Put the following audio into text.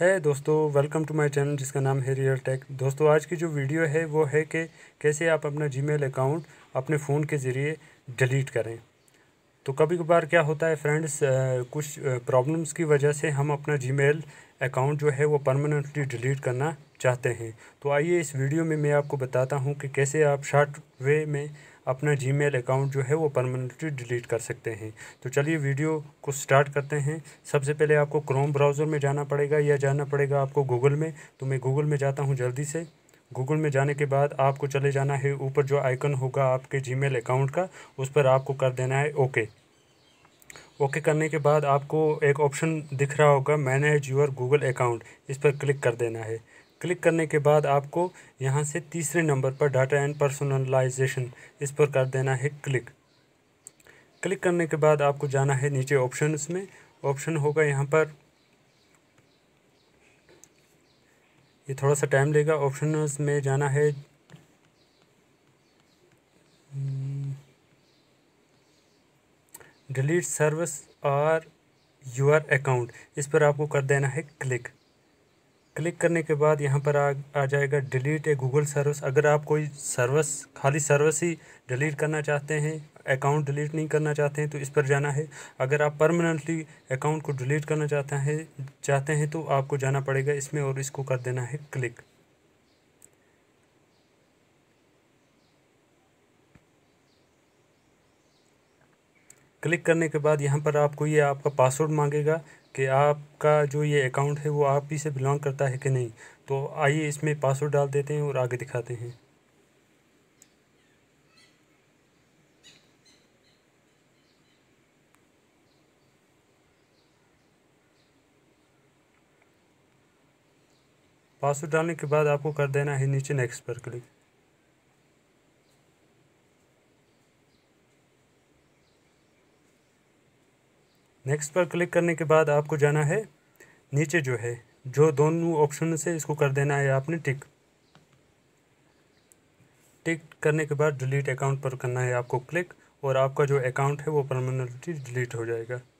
है hey दोस्तों welcome to my channel जिसका नाम है रियल टेक दोस्तों आज की जो वीडियो है वो है कि कैसे आप अपना जीमेल अकाउंट अपने फ़ोन के ज़रिए डिलीट करें तो कभी कभार क्या होता है फ्रेंड्स कुछ प्रॉब्लम्स की वजह से हम अपना जीमेल अकाउंट जो है वो परमानेंटली डिलीट करना चाहते हैं तो आइए इस वीडियो में मैं आपको बताता हूँ कि कैसे आप शार्ट वे में अपना जीमेल अकाउंट जो है वो परमानेंटली डिलीट कर सकते हैं तो चलिए वीडियो को स्टार्ट करते हैं सबसे पहले आपको क्रोम ब्राउज़र में जाना पड़ेगा या जाना पड़ेगा आपको गूगल में तो मैं गूगल में जाता हूँ जल्दी से गूगल में जाने के बाद आपको चले जाना है ऊपर जो आइकन होगा आपके जी अकाउंट का उस पर आपको कर देना है ओके ओके करने के बाद आपको एक ऑप्शन दिख रहा होगा मैनेज योर गूगल अकाउंट इस पर क्लिक कर देना है क्लिक करने के बाद आपको यहाँ से तीसरे नंबर पर डाटा एंड पर्सनलाइजेशन इस पर कर देना है क्लिक क्लिक करने के बाद आपको जाना है नीचे ऑप्शन में ऑप्शन होगा यहाँ पर ये थोड़ा सा टाइम लेगा ऑप्शन में जाना है डिलीट सर्विस और योर अकाउंट इस पर आपको कर देना है क्लिक क्लिक करने के बाद यहाँ पर आ, आ जाएगा डिलीट ए गूगल सर्विस अगर आप कोई सर्विस खाली सर्विस ही डिलीट करना चाहते हैं अकाउंट डिलीट नहीं करना चाहते हैं तो इस पर जाना है अगर आप परमानेंटली अकाउंट को डिलीट करना चाहते हैं चाहते हैं तो आपको जाना पड़ेगा इसमें और इसको कर देना है क्लिक क्लिक करने के बाद यहाँ पर आपको ये आपका पासवर्ड मांगेगा कि आपका जो ये अकाउंट है वो आप ही से बिलोंग करता है कि नहीं तो आइए इसमें पासवर्ड डाल देते हैं और आगे दिखाते हैं पासवर्ड डालने के बाद आपको कर देना है नीचे नेक्स्ट पर क्लिक नेक्स्ट पर क्लिक करने के बाद आपको जाना है नीचे जो है जो दोनों ऑप्शन से इसको कर देना है आपने टिक टिक करने के बाद डिलीट अकाउंट पर करना है आपको क्लिक और आपका जो अकाउंट है वो परमानेंटली डिलीट हो जाएगा